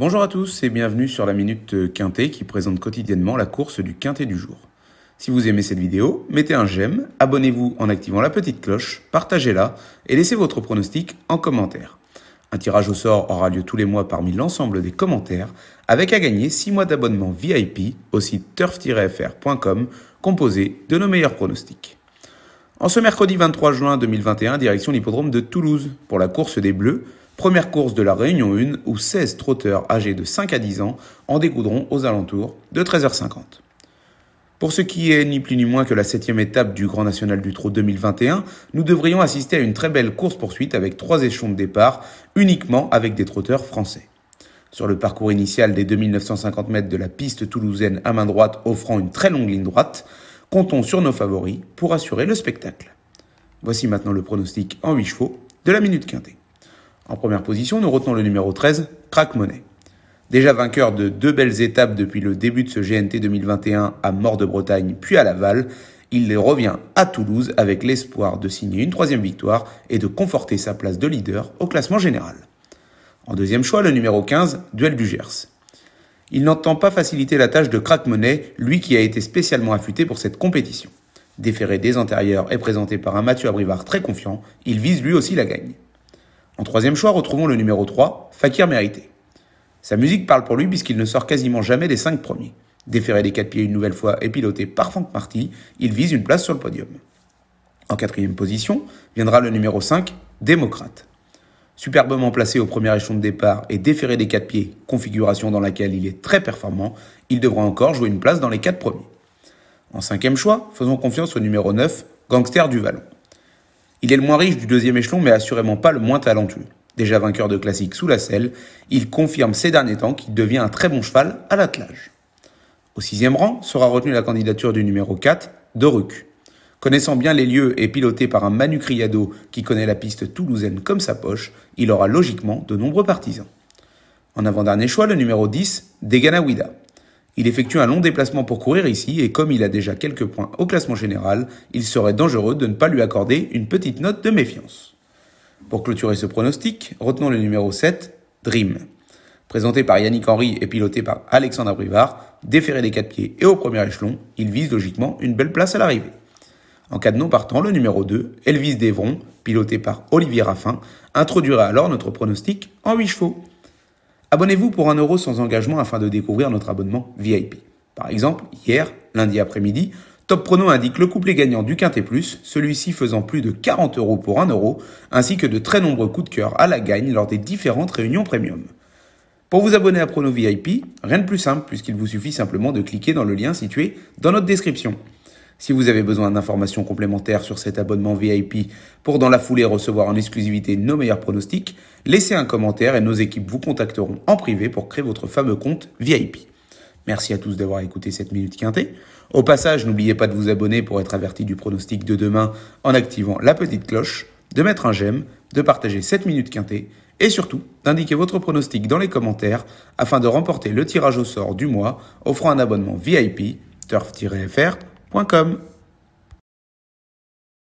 Bonjour à tous et bienvenue sur la Minute Quintet qui présente quotidiennement la course du Quintet du jour. Si vous aimez cette vidéo, mettez un j'aime, abonnez-vous en activant la petite cloche, partagez-la et laissez votre pronostic en commentaire. Un tirage au sort aura lieu tous les mois parmi l'ensemble des commentaires, avec à gagner 6 mois d'abonnement VIP au site turf-fr.com composé de nos meilleurs pronostics. En ce mercredi 23 juin 2021, direction l'hippodrome de Toulouse pour la course des Bleus Première course de la Réunion 1 où 16 trotteurs âgés de 5 à 10 ans en découdront aux alentours de 13h50. Pour ce qui est ni plus ni moins que la septième étape du Grand National du Trot 2021, nous devrions assister à une très belle course-poursuite avec trois échelons de départ, uniquement avec des trotteurs français. Sur le parcours initial des 2950 mètres de la piste toulousaine à main droite offrant une très longue ligne droite, comptons sur nos favoris pour assurer le spectacle. Voici maintenant le pronostic en 8 chevaux de la minute quintée. En première position, nous retenons le numéro 13, Crack Money. Déjà vainqueur de deux belles étapes depuis le début de ce GNT 2021 à Mort-de-Bretagne puis à Laval, il revient à Toulouse avec l'espoir de signer une troisième victoire et de conforter sa place de leader au classement général. En deuxième choix, le numéro 15, Duel du Gers. Il n'entend pas faciliter la tâche de Crack Money, lui qui a été spécialement affûté pour cette compétition. Déféré des antérieurs et présenté par un Mathieu Abrivard très confiant, il vise lui aussi la gagne. En troisième choix, retrouvons le numéro 3, Fakir Mérité. Sa musique parle pour lui puisqu'il ne sort quasiment jamais des 5 premiers. Déféré des 4 pieds une nouvelle fois et piloté par Frank Marty, il vise une place sur le podium. En quatrième position viendra le numéro 5, Démocrate. Superbement placé au premier échelon de départ et déféré des 4 pieds, configuration dans laquelle il est très performant, il devra encore jouer une place dans les 4 premiers. En cinquième choix, faisons confiance au numéro 9, Gangster du Vallon. Il est le moins riche du deuxième échelon, mais assurément pas le moins talentueux. Déjà vainqueur de classique sous la selle, il confirme ces derniers temps qu'il devient un très bon cheval à l'attelage. Au sixième rang sera retenue la candidature du numéro 4, Doruk. Connaissant bien les lieux et piloté par un Manu Criado qui connaît la piste toulousaine comme sa poche, il aura logiquement de nombreux partisans. En avant-dernier choix, le numéro 10, Deganawida. Il effectue un long déplacement pour courir ici et comme il a déjà quelques points au classement général, il serait dangereux de ne pas lui accorder une petite note de méfiance. Pour clôturer ce pronostic, retenons le numéro 7, Dream. Présenté par Yannick Henry et piloté par Alexandre Brivard, déféré des quatre pieds et au premier échelon, il vise logiquement une belle place à l'arrivée. En cas de non partant, le numéro 2, Elvis Devron, piloté par Olivier Raffin, introduira alors notre pronostic en 8 chevaux. Abonnez-vous pour 1€ euro sans engagement afin de découvrir notre abonnement VIP. Par exemple, hier, lundi après-midi, Top Prono indique le couplet gagnant du Quintet Plus, celui-ci faisant plus de 40 euros pour 1€, euro, ainsi que de très nombreux coups de cœur à la gagne lors des différentes réunions premium. Pour vous abonner à Prono VIP, rien de plus simple puisqu'il vous suffit simplement de cliquer dans le lien situé dans notre description. Si vous avez besoin d'informations complémentaires sur cet abonnement VIP pour dans la foulée recevoir en exclusivité nos meilleurs pronostics, laissez un commentaire et nos équipes vous contacteront en privé pour créer votre fameux compte VIP. Merci à tous d'avoir écouté cette minute quintée. Au passage, n'oubliez pas de vous abonner pour être averti du pronostic de demain en activant la petite cloche, de mettre un j'aime, de partager cette minute quintée et surtout d'indiquer votre pronostic dans les commentaires afin de remporter le tirage au sort du mois offrant un abonnement VIP turf-fr com